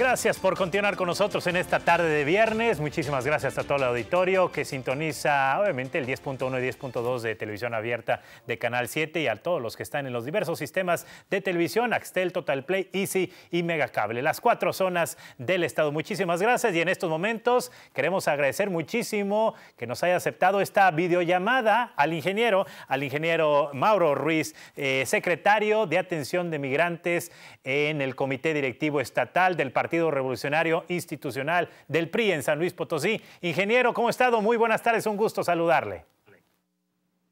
Gracias por continuar con nosotros en esta tarde de viernes. Muchísimas gracias a todo el auditorio que sintoniza, obviamente, el 10.1 y 10.2 de televisión abierta de Canal 7 y a todos los que están en los diversos sistemas de televisión, Axtel, Total Play, Easy y Megacable, las cuatro zonas del estado. Muchísimas gracias y en estos momentos queremos agradecer muchísimo que nos haya aceptado esta videollamada al ingeniero, al ingeniero Mauro Ruiz, eh, secretario de Atención de Migrantes en el Comité Directivo Estatal del Partido Partido Revolucionario Institucional del PRI en San Luis Potosí. Ingeniero, ¿cómo ha estado? Muy buenas tardes, un gusto saludarle.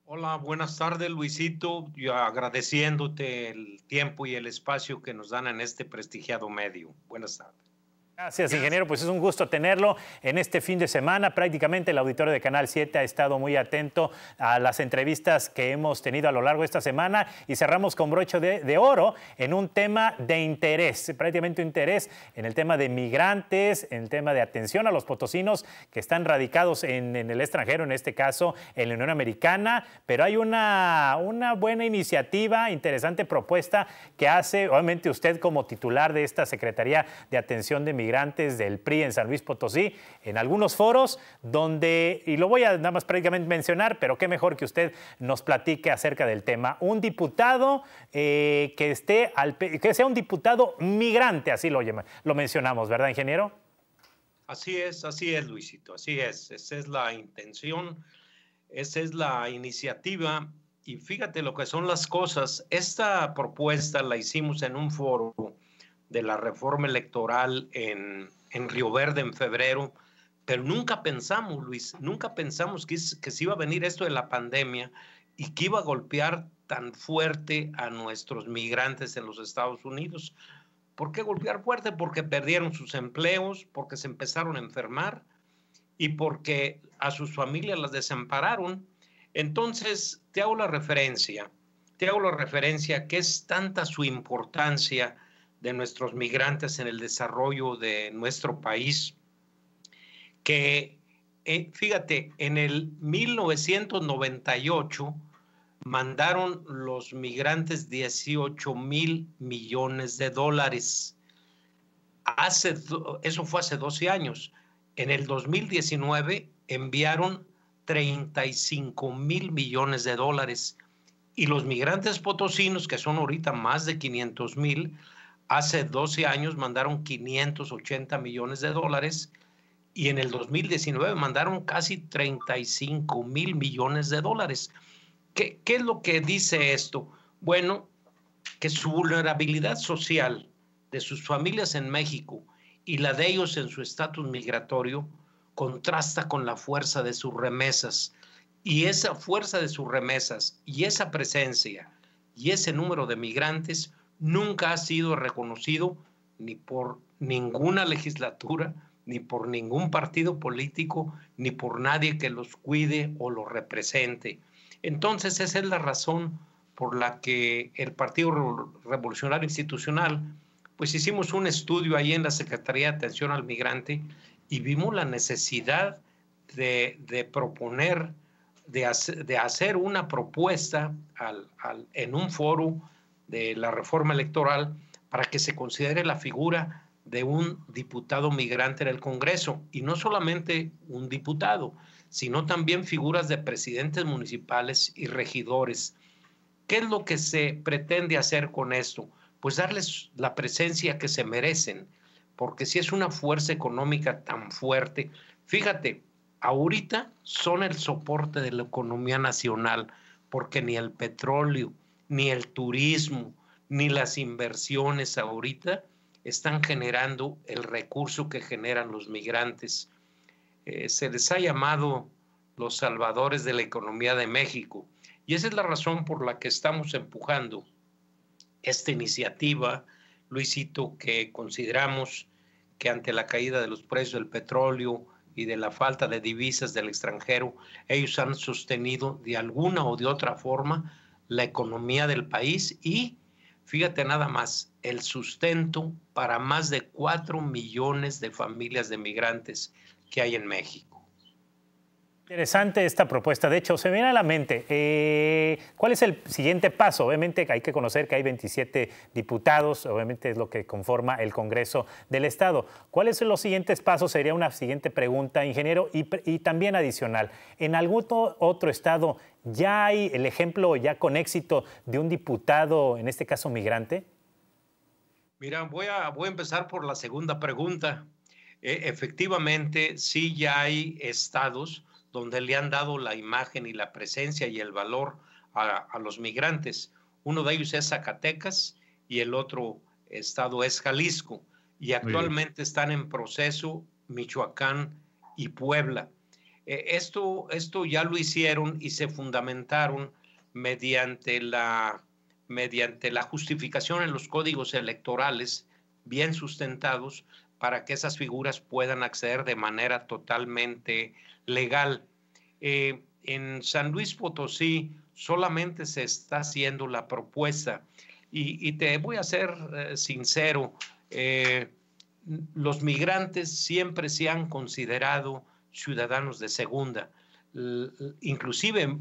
Hola, buenas tardes Luisito, Yo agradeciéndote el tiempo y el espacio que nos dan en este prestigiado medio. Buenas tardes. Gracias, ingeniero. Pues es un gusto tenerlo en este fin de semana. Prácticamente el auditorio de Canal 7 ha estado muy atento a las entrevistas que hemos tenido a lo largo de esta semana y cerramos con broche de, oro en un tema de interés, prácticamente interés en el tema de migrantes, en el tema de atención a los potosinos que están radicados en, el extranjero, en este caso en la Unión Americana. Pero hay una, una buena iniciativa, interesante propuesta que hace, obviamente, usted como titular de esta Secretaría de Atención de Migrantes del PRI en San Luis Potosí, en algunos foros donde, y lo voy a nada más prácticamente mencionar, pero qué mejor que usted nos platique acerca del tema. Un diputado eh, que, esté que sea un diputado migrante, así lo, lo mencionamos, ¿verdad, ingeniero? Así es, así es, Luisito, así es. Esa es la intención, esa es la iniciativa. Y fíjate lo que son las cosas. Esta propuesta la hicimos en un foro de la reforma electoral en, en Río Verde en febrero, pero nunca pensamos, Luis, nunca pensamos que, que se iba a venir esto de la pandemia y que iba a golpear tan fuerte a nuestros migrantes en los Estados Unidos. ¿Por qué golpear fuerte? Porque perdieron sus empleos, porque se empezaron a enfermar y porque a sus familias las desampararon. Entonces, te hago la referencia, te hago la referencia que es tanta su importancia de nuestros migrantes en el desarrollo de nuestro país, que eh, fíjate, en el 1998 mandaron los migrantes 18 mil millones de dólares. Hace, eso fue hace 12 años. En el 2019 enviaron 35 mil millones de dólares. Y los migrantes potosinos, que son ahorita más de 500 mil, Hace 12 años mandaron 580 millones de dólares y en el 2019 mandaron casi 35 mil millones de dólares. ¿Qué, es lo que dice esto? Bueno, que su vulnerabilidad social de sus familias en México y la de ellos en su estatus migratorio contrasta con la fuerza de sus remesas. Y esa fuerza de sus remesas y esa presencia y ese número de migrantes nunca ha sido reconocido ni por ninguna legislatura, ni por ningún partido político, ni por nadie que los cuide o los represente. Entonces esa es la razón por la que el Partido Revolucionario Institucional, pues hicimos un estudio ahí en la Secretaría de Atención al Migrante y vimos la necesidad de, proponer, de, hacer una propuesta en un foro de la reforma electoral para que se considere la figura de un diputado migrante en el Congreso, y no solamente un diputado, sino también figuras de presidentes municipales y regidores. ¿Qué es lo que se pretende hacer con esto? Pues darles la presencia que se merecen, porque si es una fuerza económica tan fuerte, fíjate, ahorita son el soporte de la economía nacional, porque ni el petróleo, ni el turismo, ni las inversiones ahorita están generando el recurso que generan los migrantes. Eh, se les ha llamado los salvadores de la economía de México y esa es la razón por la que estamos empujando esta iniciativa, Luisito, que consideramos que ante la caída de los precios del petróleo y de la falta de divisas del extranjero, ellos han sostenido de alguna o de otra forma la economía del país y, fíjate nada más, el sustento para más de cuatro millones de familias de migrantes que hay en México. Interesante esta propuesta. De hecho, se viene a la mente, eh, ¿cuál es el siguiente paso? Obviamente hay que conocer que hay 27 diputados, obviamente es lo que conforma el Congreso del Estado. ¿Cuáles son los siguientes pasos? Sería una siguiente pregunta, ingeniero, y, también adicional. ¿En algún otro estado ya hay el ejemplo ya con éxito de un diputado, en este caso migrante? Mira, voy a, voy a empezar por la segunda pregunta. E, efectivamente, sí ya hay estados donde le han dado la imagen y la presencia y el valor a, los migrantes. Uno de ellos es Zacatecas y el otro estado es Jalisco. Y actualmente están en proceso Michoacán y Puebla. Eh, esto, esto ya lo hicieron y se fundamentaron mediante la, mediante la justificación en los códigos electorales bien sustentados para que esas figuras puedan acceder de manera totalmente legal. Eh, en San Luis Potosí solamente se está haciendo la propuesta y, te voy a ser eh, sincero, eh, los migrantes siempre se han considerado ciudadanos de segunda, inclusive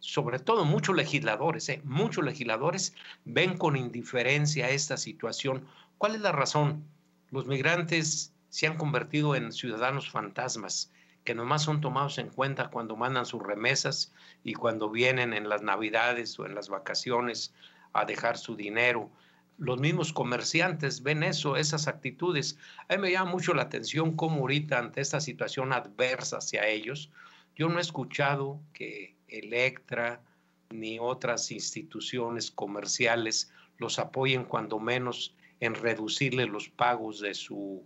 sobre todo muchos legisladores, muchos legisladores ven con indiferencia esta situación. ¿Cuál es la razón? Los migrantes se han convertido en ciudadanos fantasmas, que nomás son tomados en cuenta cuando mandan sus remesas y cuando vienen en las navidades o en las vacaciones a dejar su dinero. Los mismos comerciantes ven eso, esas actitudes. A mí me llama mucho la atención cómo ahorita ante esta situación adversa hacia ellos, yo no he escuchado que Electra ni otras instituciones comerciales los apoyen cuando menos en reducirle los pagos de su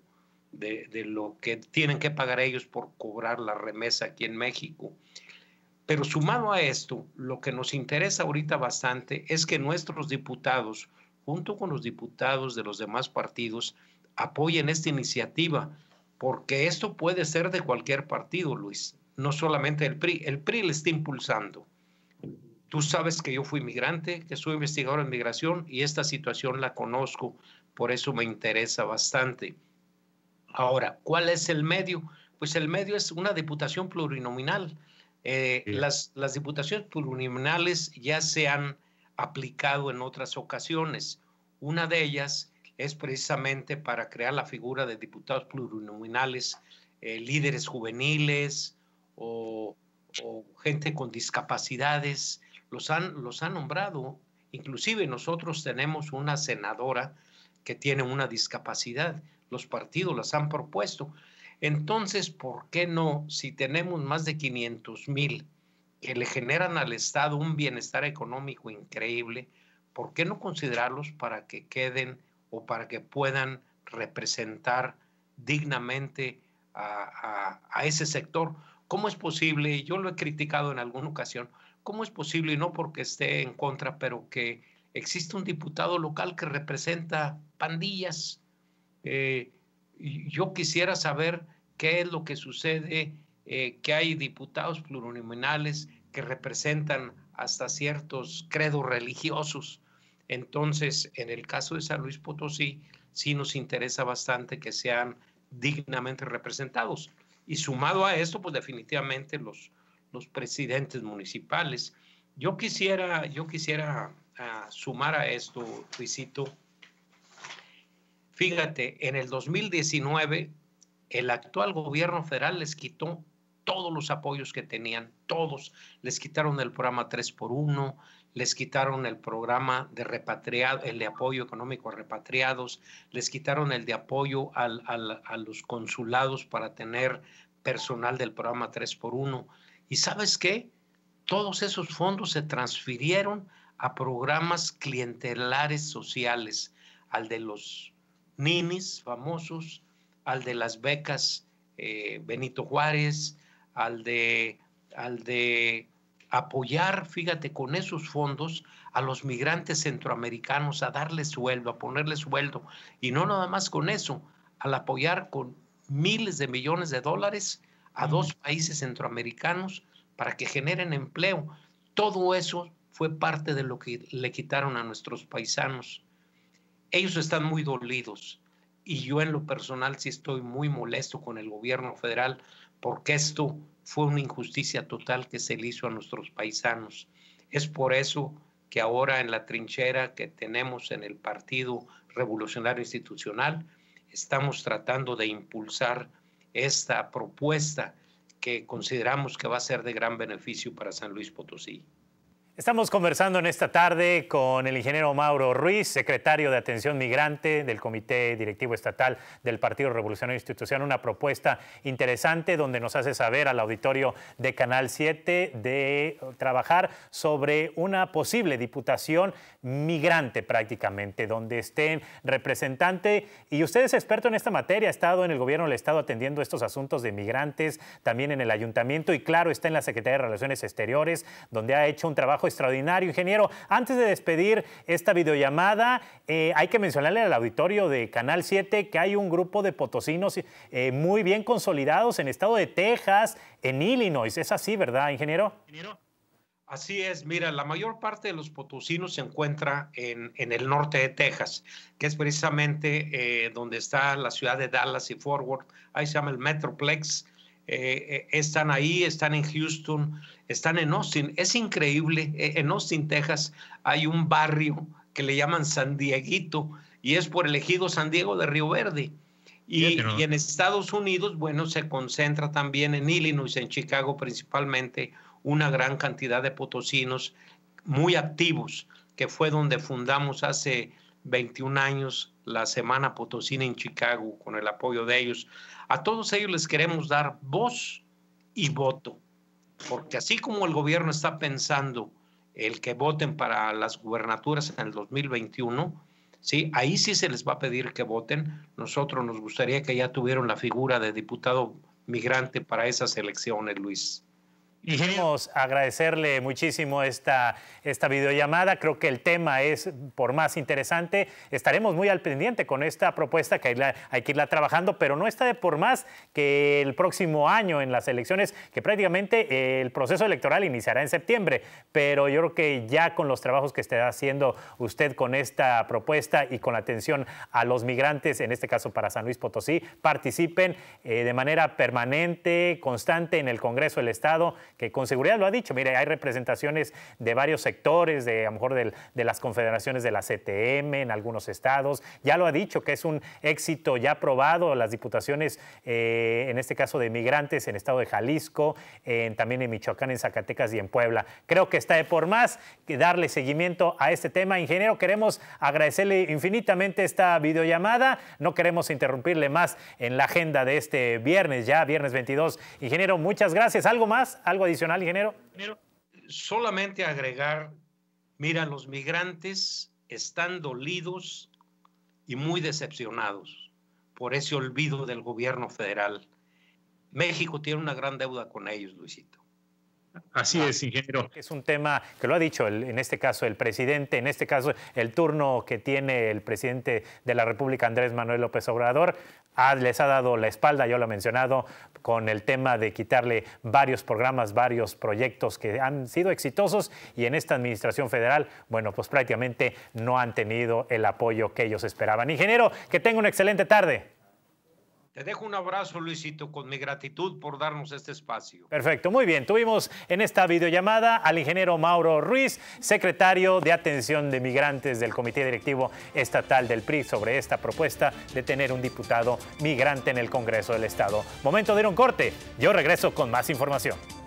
de, lo que tienen que pagar ellos por cobrar la remesa aquí en México. Pero sumado a esto, lo que nos interesa ahorita bastante es que nuestros diputados, junto con los diputados de los demás partidos, apoyen esta iniciativa, porque esto puede ser de cualquier partido, Luis, no solamente el PRI. El PRI le está impulsando. Tú sabes que yo fui migrante, que soy investigador en migración y esta situación la conozco, por eso me interesa bastante. Ahora, ¿cuál es el medio? Pues el medio es una diputación plurinominal. Eh, las, diputaciones plurinominales ya se han aplicado en otras ocasiones. Una de ellas es precisamente para crear la figura de diputados plurinominales, eh, líderes juveniles o, gente con discapacidades. Los los han nombrado. Inclusive nosotros tenemos una senadora que tiene una discapacidad, los partidos las han propuesto. Entonces, ¿por qué no, si tenemos más de 500 mil que le generan al Estado un bienestar económico increíble, ¿por qué no considerarlos para que queden o para que puedan representar dignamente a, ese sector? ¿Cómo es posible? Yo lo he criticado en alguna ocasión. ¿Cómo es posible, y no porque esté en contra, pero que existe un diputado local que representa pandillas, eh, yo quisiera saber qué es lo que sucede, eh, que hay diputados plurinominales que representan hasta ciertos credos religiosos. Entonces, en el caso de San Luis Potosí, sí nos interesa bastante que sean dignamente representados. Y sumado a esto, pues definitivamente los, los presidentes municipales. Yo quisiera, yo quisiera ah, sumar a esto, Luisito, Fíjate, en el 2019 el actual gobierno federal les quitó todos los apoyos que tenían, todos. Les quitaron el programa 3x1, les quitaron el programa de repatriado, el de apoyo económico a repatriados, les quitaron el de apoyo a los consulados para tener personal del programa 3x1. Y sabes qué? Todos esos fondos se transfirieron a programas clientelares sociales, al de los ninis famosos, al de las becas eh, Benito Juárez, al de, al de apoyar, fíjate, con esos fondos a los migrantes centroamericanos, a darles sueldo, a ponerles sueldo. Y no nada más con eso, al apoyar con miles de millones de dólares a dos países centroamericanos para que generen empleo. Todo eso fue parte de lo que le quitaron a nuestros paisanos ellos están muy dolidos y yo en lo personal sí estoy muy molesto con el gobierno federal porque esto fue una injusticia total que se le hizo a nuestros paisanos. Es por eso que ahora en la trinchera que tenemos en el Partido Revolucionario Institucional estamos tratando de impulsar esta propuesta que consideramos que va a ser de gran beneficio para San Luis Potosí. Estamos conversando en esta tarde con el ingeniero Mauro Ruiz, secretario de Atención Migrante del Comité Directivo Estatal del Partido Revolucionario Institucional. Una propuesta interesante donde nos hace saber al auditorio de Canal 7 de trabajar sobre una posible diputación migrante prácticamente, donde estén representante. Y usted es experto en esta materia, ha estado en el gobierno del Estado atendiendo estos asuntos de migrantes, también en el ayuntamiento y claro, está en la Secretaría de Relaciones Exteriores, donde ha hecho un trabajo extraordinario. Ingeniero, antes de despedir esta videollamada, eh, hay que mencionarle al auditorio de Canal 7 que hay un grupo de potosinos eh, muy bien consolidados en el estado de Texas, en Illinois. Es así, ¿verdad, ingeniero? Ingeniero. Así es, mira, la mayor parte de los potosinos se encuentra en, el norte de Texas, que es precisamente eh, donde está la ciudad de Dallas y Fort Worth. Ahí se llama el Metroplex, eh, eh, están ahí, están en Houston, están en Austin. Es increíble, eh, en Austin, Texas, hay un barrio que le llaman San Dieguito y es por el ejido San Diego de Río Verde. Y, en Estados Unidos, bueno, se concentra también en Illinois, en Chicago principalmente, una gran cantidad de potosinos muy activos, que fue donde fundamos hace 21 años la Semana Potosina en Chicago con el apoyo de ellos. A todos ellos les queremos dar voz y voto, porque así como el gobierno está pensando el que voten para las gubernaturas en el 2021, ¿sí? ahí sí se les va a pedir que voten. Nosotros nos gustaría que ya tuvieran la figura de diputado migrante para esas elecciones, Luis. Queremos agradecerle muchísimo esta, esta videollamada. Creo que el tema es por más interesante. Estaremos muy al pendiente con esta propuesta que hay, que irla trabajando, pero no está de por más que el próximo año en las elecciones, que prácticamente eh, el proceso electoral iniciará en septiembre. Pero yo creo que ya con los trabajos que está haciendo usted con esta propuesta y con la atención a los migrantes, en este caso para San Luis Potosí, participen eh, de manera permanente, constante en el Congreso del Estado que con seguridad lo ha dicho. Mire, hay representaciones de varios sectores, de a lo mejor de las confederaciones de la CTM en algunos estados. Ya lo ha dicho que es un éxito ya probado. Las diputaciones, eh, en este caso de migrantes en el estado de Jalisco, también en Michoacán, en Zacatecas y en Puebla. Creo que está de por más darle seguimiento a este tema. Ingeniero, queremos agradecerle infinitamente esta videollamada. No queremos interrumpirle más en la agenda de este viernes, ya viernes 22. Ingeniero, muchas gracias. ¿Algo más? ¿Algo adicional, ingeniero? Solamente agregar, mira, los migrantes están dolidos y muy decepcionados por ese olvido del gobierno federal. México tiene una gran deuda con ellos, Luisito. Así ah, es, ingeniero. Es un tema que lo ha dicho en este caso el presidente, en este caso el turno que tiene el presidente de la República, Andrés Manuel López Obrador, ah, les ha dado la espalda, yo lo he mencionado, con el tema de quitarle varios programas, varios proyectos que han sido exitosos y en esta administración federal, bueno, pues prácticamente no han tenido el apoyo que ellos esperaban. Ingeniero, que tenga una excelente tarde. Te dejo un abrazo, Luisito, con mi gratitud por darnos este espacio. Perfecto, muy bien. Tuvimos en esta videollamada al ingeniero Mauro Ruiz, secretario de Atención de Migrantes del Comité Directivo Estatal del PRI, sobre esta propuesta de tener un diputado migrante en el Congreso del Estado. Momento de ir a un corte. Yo regreso con más información.